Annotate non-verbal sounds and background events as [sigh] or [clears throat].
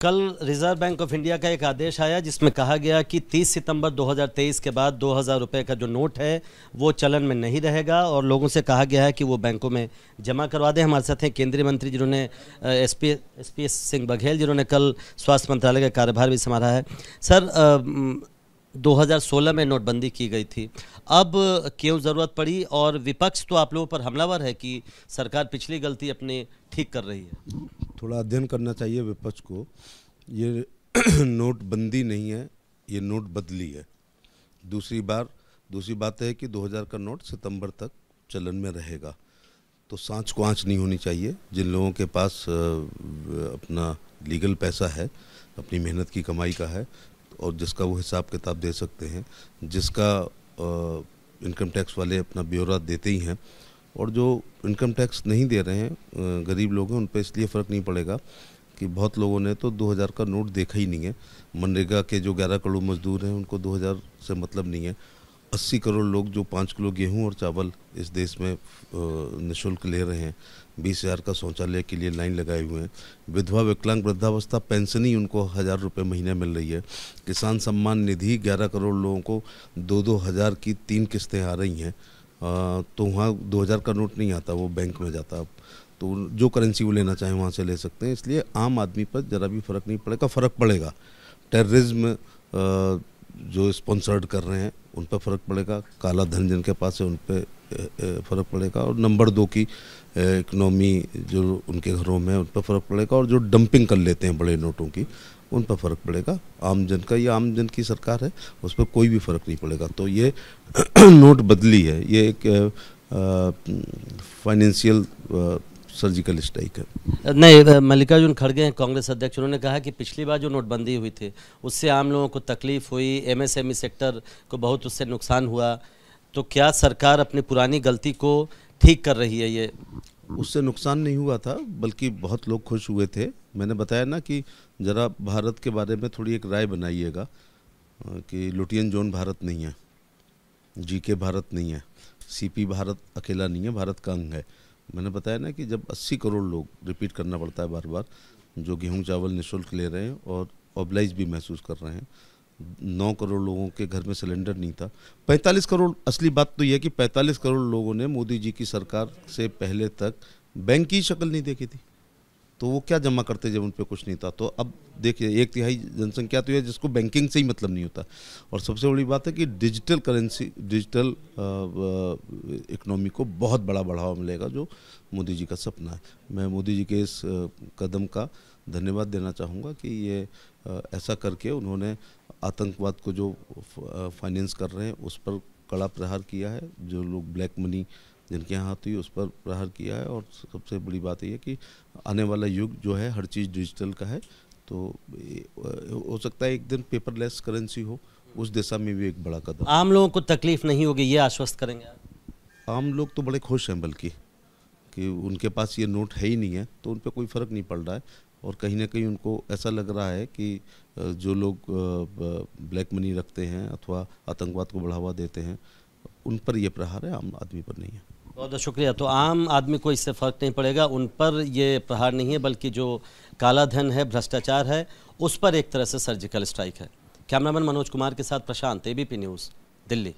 कल reserve bank of India का एक आदेश आया जिसमें कहा गया कि 30 सितंबर 2023 के बाद दो हज़ार रुपये का जो नोट है वो चलन में नहीं रहेगा और लोगों से कहा गया है कि वो बैंकों में जमा करवा दें हमारे साथ हैं केंद्रीय मंत्री जिन्होंने S P S P S Singh Baghel जिन्होंने कल स्वास्थ्य मंत्रालय का कार्यभार भी संभाला है सर आ, 2016 में नोटबंदी की गई थी अब क्यों ज़रूरत पड़ी और विपक्ष तो आप लोगों पर हमलावर है कि सरकार पिछली गलती अपनी ठीक कर रही है थोड़ा अध्ययन करना चाहिए विपक्ष को ये [clears throat] नोटबंदी नहीं है ये नोट बदली है दूसरी बार दूसरी बात है कि 2000 का नोट सितंबर तक चलन में रहेगा तो सांच को आँच नहीं होनी चाहिए जिन लोगों के पास अपना लीगल पैसा है अपनी मेहनत की कमाई का है और जिसका वो हिसाब किताब दे सकते हैं जिसका इनकम टैक्स वाले अपना ब्यौरा देते ही हैं और जो इनकम टैक्स नहीं दे रहे हैं गरीब लोग हैं उन पर इसलिए फ़र्क नहीं पड़ेगा कि बहुत लोगों ने तो 2000 का नोट देखा ही नहीं है मनरेगा के जो 11 करोड़ मजदूर हैं उनको 2000 से मतलब नहीं है 80 करोड़ लोग जो पाँच किलो गेहूं और चावल इस देश में निःशुल्क ले रहे हैं बीस हज़ार का शौचालय के लिए लाइन लगाए हुए हैं विधवा विकलांग वृद्धावस्था पेंशन ही उनको हज़ार रुपये महीने मिल रही है किसान सम्मान निधि ग्यारह करोड़ लोगों को दो दो हज़ार की तीन किस्तें आ रही हैं तो वहाँ दो हज़ार का नोट नहीं आता वो बैंक में जाता अब तो जो करेंसी वो लेना चाहें वहाँ से ले सकते हैं इसलिए आम आदमी पर ज़रा भी फ़र्क नहीं पड़ेगा फ़र्क पड़ेगा टेररिज्म जो स्पॉन्सर्ड कर रहे हैं उन पर फ़र्क पड़ेगा काला धन जिनके पास है उन पर फ़र्क पड़ेगा और नंबर दो की इकनॉमी जो उनके घरों में उन पर फ़र्क पड़ेगा और जो डंपिंग कर लेते हैं बड़े नोटों की उन पर फ़र्क पड़ेगा आमजन का ये आमजन की सरकार है उस पर कोई भी फ़र्क नहीं पड़ेगा तो ये [clears throat] नोट बदली है ये एक फाइनेंशियल सर्जिकल स्ट्राइक है नहीं मल्लिकार्जुन खड़गे हैं कांग्रेस अध्यक्ष उन्होंने कहा कि पिछली बार जो नोटबंदी हुई थी उससे आम लोगों को तकलीफ हुई एमएसएमई सेक्टर e को बहुत उससे नुकसान हुआ तो क्या सरकार अपनी पुरानी गलती को ठीक कर रही है ये उससे नुकसान नहीं हुआ था बल्कि बहुत लोग खुश हुए थे मैंने बताया ना कि ज़रा भारत के बारे में थोड़ी एक राय बनाइएगा कि लुटियन जोन भारत नहीं है जी के भारत नहीं है सीपी भारत अकेला नहीं है भारत का अंग है मैंने बताया ना कि जब 80 करोड़ लोग रिपीट करना पड़ता है बार बार जो गेहूँ चावल निःशुल्क ले रहे हैं और ओबलाइज भी महसूस कर रहे हैं नौ करोड़ लोगों के घर में सिलेंडर नहीं था पैंतालीस करोड़ असली बात तो यह कि पैंतालीस करोड़ लोगों ने मोदी जी की सरकार से पहले तक बैंक की शक्ल नहीं देखी थी तो वो क्या जमा करते जब उन पर कुछ नहीं था तो अब देखिए एक तिहाई जनसंख्या तो है जिसको बैंकिंग से ही मतलब नहीं होता और सबसे बड़ी बात है कि डिजिटल करेंसी डिजिटल इकोनॉमी को बहुत बड़ा बढ़ावा मिलेगा जो मोदी जी का सपना है मैं मोदी जी के इस कदम का धन्यवाद देना चाहूँगा कि ये ऐसा करके उन्होंने आतंकवाद को जो फाइनेंस कर रहे हैं उस पर कड़ा प्रहार किया है जो लोग ब्लैक मनी जिनके हाथ ही तो उस पर प्रहार किया है और सबसे बड़ी बात यह है कि आने वाला युग जो है हर चीज़ डिजिटल का है तो हो सकता है एक दिन पेपरलेस करेंसी हो उस दिशा में भी एक बड़ा कदम आम लोगों को तकलीफ नहीं होगी ये आश्वस्त करेंगे आम लोग तो बड़े खुश हैं बल्कि कि उनके पास ये नोट है ही नहीं है तो उन पर कोई फ़र्क नहीं पड़ रहा है और कहीं ना कहीं उनको ऐसा लग रहा है कि जो लोग ब्लैक मनी रखते हैं अथवा आतंकवाद को बढ़ावा देते हैं उन पर यह प्रहार है आम आदमी पर नहीं है बहुत बहुत शुक्रिया तो आम आदमी को इससे फ़र्क नहीं पड़ेगा उन पर ये प्रहार नहीं है बल्कि जो काला धन है भ्रष्टाचार है उस पर एक तरह से सर्जिकल स्ट्राइक है कैमरामैन मनोज कुमार के साथ प्रशांत एबीपी न्यूज़ दिल्ली